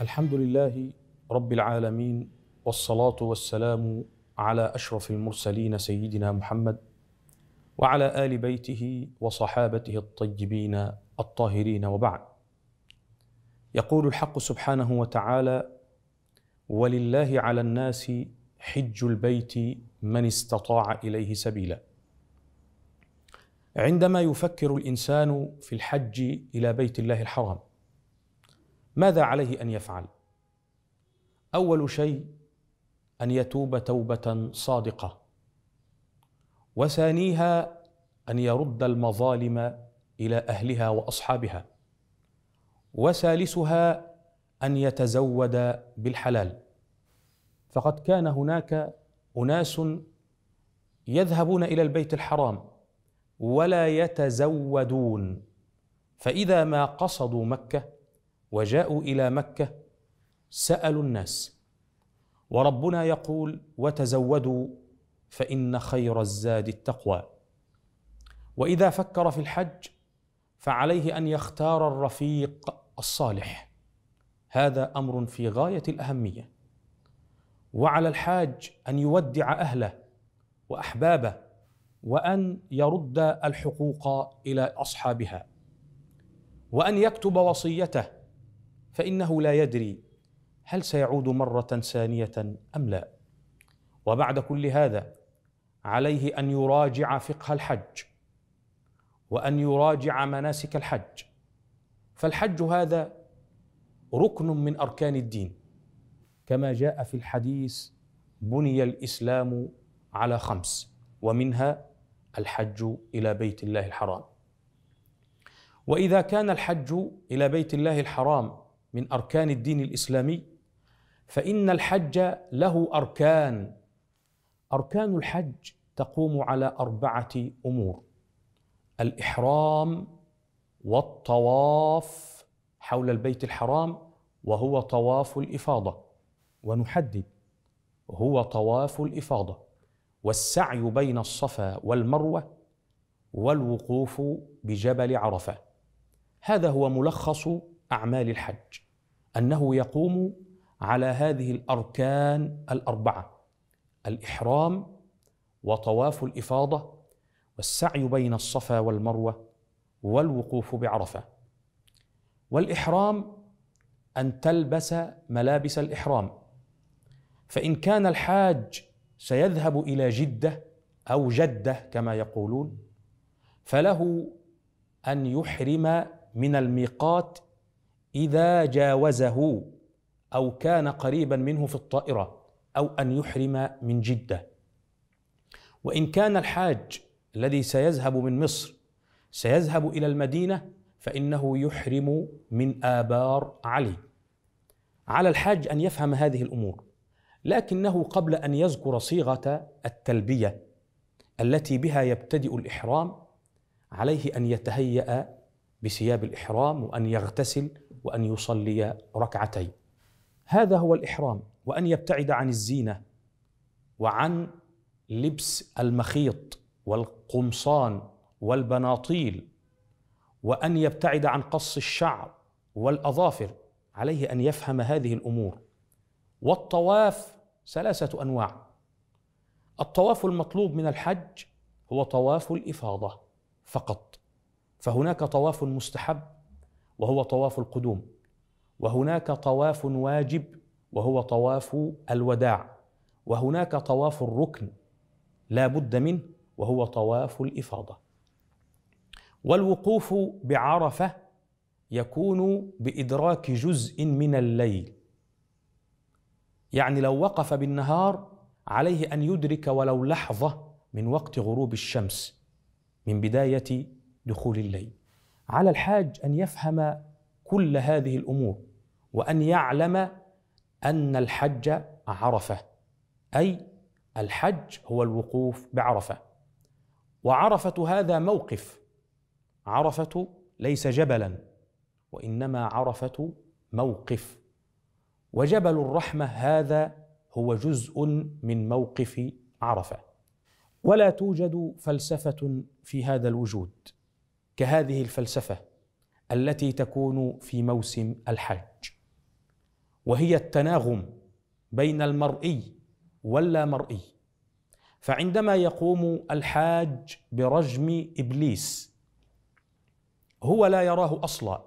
الحمد لله رب العالمين والصلاه والسلام على اشرف المرسلين سيدنا محمد وعلى ال بيته وصحابته الطيبين الطاهرين وبعد يقول الحق سبحانه وتعالى ولله على الناس حج البيت من استطاع اليه سبيلا عندما يفكر الانسان في الحج الى بيت الله الحرام ماذا عليه ان يفعل اول شيء ان يتوب توبه صادقه وثانيها ان يرد المظالم الى اهلها واصحابها وثالثها ان يتزود بالحلال فقد كان هناك اناس يذهبون الى البيت الحرام ولا يتزودون فاذا ما قصدوا مكه وجاءوا الى مكه سالوا الناس وربنا يقول وتزودوا فان خير الزاد التقوى واذا فكر في الحج فعليه ان يختار الرفيق الصالح هذا امر في غايه الاهميه وعلى الحاج ان يودع اهله واحبابه وان يرد الحقوق الى اصحابها وان يكتب وصيته فانه لا يدري هل سيعود مره ثانيه ام لا وبعد كل هذا عليه ان يراجع فقه الحج وان يراجع مناسك الحج فالحج هذا ركن من اركان الدين كما جاء في الحديث بني الاسلام على خمس ومنها الحج الى بيت الله الحرام واذا كان الحج الى بيت الله الحرام من اركان الدين الاسلامي فان الحج له اركان اركان الحج تقوم على اربعه امور الاحرام والطواف حول البيت الحرام وهو طواف الافاضه ونحدد هو طواف الافاضه والسعي بين الصفا والمروه والوقوف بجبل عرفه هذا هو ملخص اعمال الحج أنه يقوم على هذه الأركان الأربعة الإحرام وطواف الإفاضة والسعي بين الصفا والمروة والوقوف بعرفة والإحرام أن تلبس ملابس الإحرام فإن كان الحاج سيذهب إلى جدة أو جدة كما يقولون فله أن يحرم من الميقات إذا جاوزه أو كان قريبا منه في الطائرة أو أن يحرم من جدة وإن كان الحاج الذي سيذهب من مصر سيذهب إلى المدينة فإنه يحرم من آبار علي على الحاج أن يفهم هذه الأمور لكنه قبل أن يذكر صيغة التلبية التي بها يبتدئ الإحرام عليه أن يتهيأ بثياب الإحرام وأن يغتسل وأن يصلي ركعتين هذا هو الإحرام وأن يبتعد عن الزينة وعن لبس المخيط والقمصان والبناطيل وأن يبتعد عن قص الشعر والأظافر عليه أن يفهم هذه الأمور والطواف ثلاثة أنواع الطواف المطلوب من الحج هو طواف الإفاضة فقط فهناك طواف مستحب وهو طواف القدوم وهناك طواف واجب وهو طواف الوداع وهناك طواف الركن لا بد منه وهو طواف الافاضه والوقوف بعرفه يكون بادراك جزء من الليل يعني لو وقف بالنهار عليه ان يدرك ولو لحظه من وقت غروب الشمس من بدايه دخول الليل على الحاج ان يفهم كل هذه الامور وان يعلم ان الحج عرفه اي الحج هو الوقوف بعرفه وعرفه هذا موقف عرفه ليس جبلا وانما عرفه موقف وجبل الرحمه هذا هو جزء من موقف عرفه ولا توجد فلسفه في هذا الوجود كهذه الفلسفه التي تكون في موسم الحج وهي التناغم بين المرئي واللا مرئي فعندما يقوم الحاج برجم ابليس هو لا يراه اصلا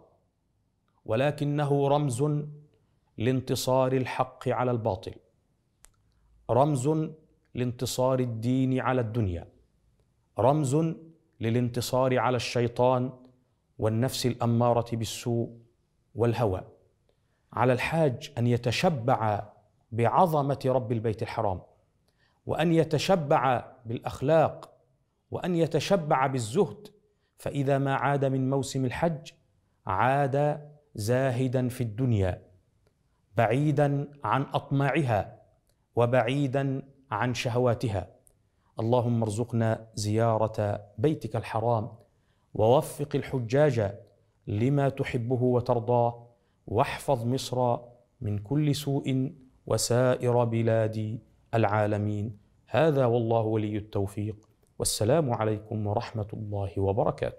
ولكنه رمز لانتصار الحق على الباطل رمز لانتصار الدين على الدنيا رمز للانتصار على الشيطان والنفس الاماره بالسوء والهوى على الحاج ان يتشبع بعظمه رب البيت الحرام وان يتشبع بالاخلاق وان يتشبع بالزهد فاذا ما عاد من موسم الحج عاد زاهدا في الدنيا بعيدا عن اطماعها وبعيدا عن شهواتها اللهم ارزقنا زياره بيتك الحرام ووفق الحجاج لما تحبه وترضاه واحفظ مصر من كل سوء وسائر بلاد العالمين هذا والله ولي التوفيق والسلام عليكم ورحمه الله وبركاته